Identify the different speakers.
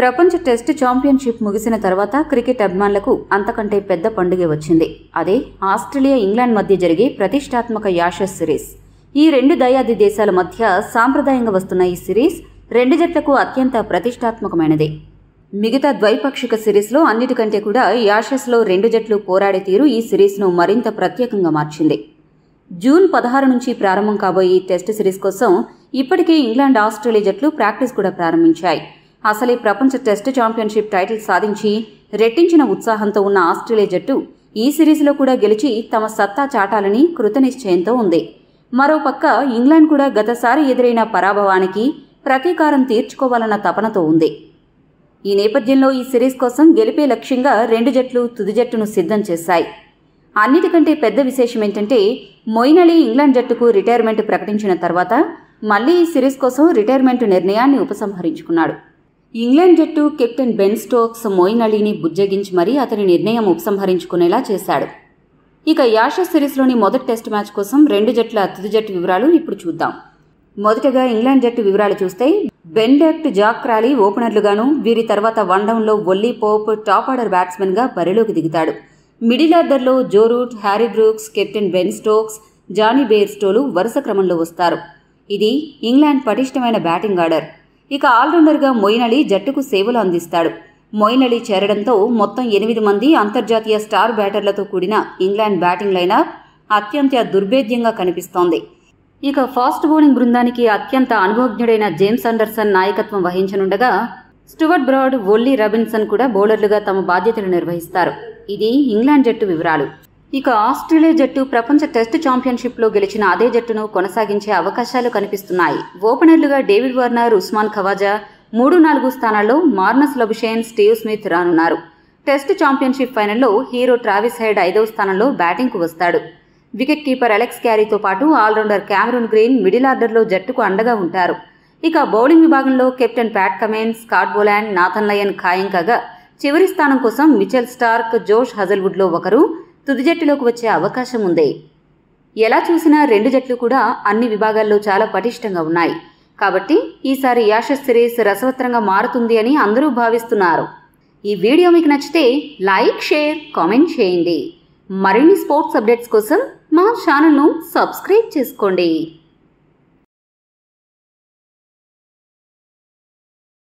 Speaker 1: ప్రపంచ test championship ముగిసిన తర్వాత క్రికెట్ అభిమానులకు అంతకంటే పెద్ద పండుగ వచ్చింది అదే ఆస్ట్రేలియా ఇంగ్లాండ్ మధ్య జరిగే ప్రతిష్టాత్మక యాషస్ సిరీస్ ఈ రెండు దయాది దేశాల మధ్య సాంప్రదాయంగా వస్తున్న ఈ సిరీస్ రెండు జట్లకు అత్యంత ప్రతిష్టాత్మకమైనది మిగతా ద్వైపాక్షిక సిరీస్లో అన్నిటికంటే కూడా యాషస్లో రెండు జట్లు పోరాడే తీరు ఈ సిరీస్ను మరింత ప్రత్యేకంగా మార్చింది జూన్ పదహారు నుంచి ప్రారంభం కాబోయే ఈ టెస్ట్ సిరీస్ కోసం ఇప్పటికే ఇంగ్లాండ్ ఆస్ట్రేలియా జట్లు ప్రాక్టీస్ కూడా ప్రారంభించాయి అసలు ఈ ప్రపంచ టెస్ట్ ఛాంపియన్షిప్ టైటిల్ సాధించి రెట్టించిన ఉత్సాహంతో ఉన్న ఆస్ట్రేలియా జట్టు ఈ సిరీస్లో కూడా గెలిచి తమ సత్తా చాటాలని కృతనిశ్చయంతో ఉంది మరోపక్క ఇంగ్లాండ్ కూడా గతసారి ఎదురైన పరాభవానికి ప్రతీకారం తీర్చుకోవాలన్న తపనతో ఉంది ఈ నేపథ్యంలో ఈ సిరీస్ కోసం గెలిపే లక్ష్యంగా రెండు జట్లు తుది జట్టును సిద్ధం చేశాయి అన్నిటికంటే పెద్ద విశేషం ఏంటంటే మొయినలీ ఇంగ్లాండ్ జట్టుకు రిటైర్మెంట్ ప్రకటించిన తర్వాత మళ్లీ ఈ సిరీస్ కోసం రిటైర్మెంట్ నిర్ణయాన్ని ఉపసంహరించుకున్నాడు ఇంగ్లాండ్ జట్టు కెప్టెన్ బెన్ స్టోక్స్ మోయిన్ అలీని బుజ్జగించి మరీ అతని నిర్ణయం ఉపసంహరించుకునేలా చేశాడు ఇక యాషస్ సిరీస్లోని మొదటి టెస్ట్ మ్యాచ్ కోసం రెండు జట్ల తుది జట్టు వివరాలు ఇప్పుడు చూద్దాం మొదటగా ఇంగ్లాండ్ జట్టు వివరాలు చూస్తే బెన్డెక్ట్ జాక్ క్రాలీ ఓపెనర్లుగాను వీరి తర్వాత వన్డౌన్లో ఒల్లీ పోప్ టాప్ ఆర్డర్ బ్యాట్స్మెన్గా బరిలోకి దిగుతాడు మిడిల్ ఆర్డర్లో Joe Root Harry Brooks captain Ben Stokes Jonny బేర్స్టోలు వరుస క్రమంలో వస్తారు ఇది ఇంగ్లాండ్ పటిష్టమైన బ్యాటింగ్ ఆర్డర్ ఇక ఆల్రౌండర్గా మొయిన్ అలీ జట్టుకు సేవలు అందిస్తాడు మొయిన్ అలీ చేరడంతో మొత్తం ఎనిమిది మంది అంతర్జాతీయ స్టార్ బ్యాటర్లతో కూడిన ఇంగ్లాండ్ బ్యాటింగ్ లైనప్ అత్యంత దుర్భేద్యంగా కనిపిస్తోంది ఇక ఫాస్ట్ బౌలింగ్ బృందానికి అత్యంత అనుభవజ్ఞుడైన జేమ్స్ అండర్సన్ నాయకత్వం వహించనుండగా స్టువర్ట్ బ్రాడ్ ఒల్లీ రబిన్సన్ కూడా బౌలర్లుగా తమ బాధ్యతలు నిర్వహిస్తారు ఇది ఇంగ్లాండ్ జట్టు వివరాలు ఇక ఆస్ట్రేలియా జట్టు ప్రపంచ టెస్ట్ ఛాంపియన్షిప్లో గెలిచిన అదే జట్టును కొనసాగించే అవకాశాలు కనిపిస్తున్నాయి ఓపెనర్లుగా డేవిడ్ వార్నర్ ఉస్మాన్ ఖవాజా మూడు నాలుగు స్థానాల్లో మార్నస్ లబుషేన్ స్టీవ్ స్మిత్ రానున్నారు టెస్ట్ ఛాంపియన్షిప్ ఫైనల్లో హీరో ట్రావిస్ హైడ్ ఐదవ స్థానంలో బ్యాటింగ్కు వస్తాడు వికెట్ కీపర్ అలెక్స్ క్యారీతో పాటు ఆల్రౌండర్ క్యామరూన్ గ్రీన్ మిడిల్ ఆర్డర్లో జట్టుకు అండగా ఉంటారు ఇక బౌలింగ్ విభాగంలో captain Pat Cummins Scott Boland Nathan Lyon ఖాయం కాగా చివరి స్థానం కోసం మిచెల్ స్టార్క్ జోష్ హజల్వుడ్లో ఒకరు తుది జట్టులోకి వచ్చే అవకాశం ఉంది ఎలా చూసినా రెండు జట్లు కూడా అన్ని విభాగాల్లో చాలా పటిష్టంగా ఉన్నాయి కాబట్టి ఈసారి యాషస్ సిరీస్ రసవత్రంగా మారుతుంది అని అందరూ భావిస్తున్నారు ఈ వీడియో మీకు నచ్చితే లైక్ షేర్ కామెంట్ చేయండి మరిన్ని స్పోర్ట్స్ అప్డేట్స్ కోసం మా ఛానల్ను సబ్స్క్రైబ్ చేసుకోండి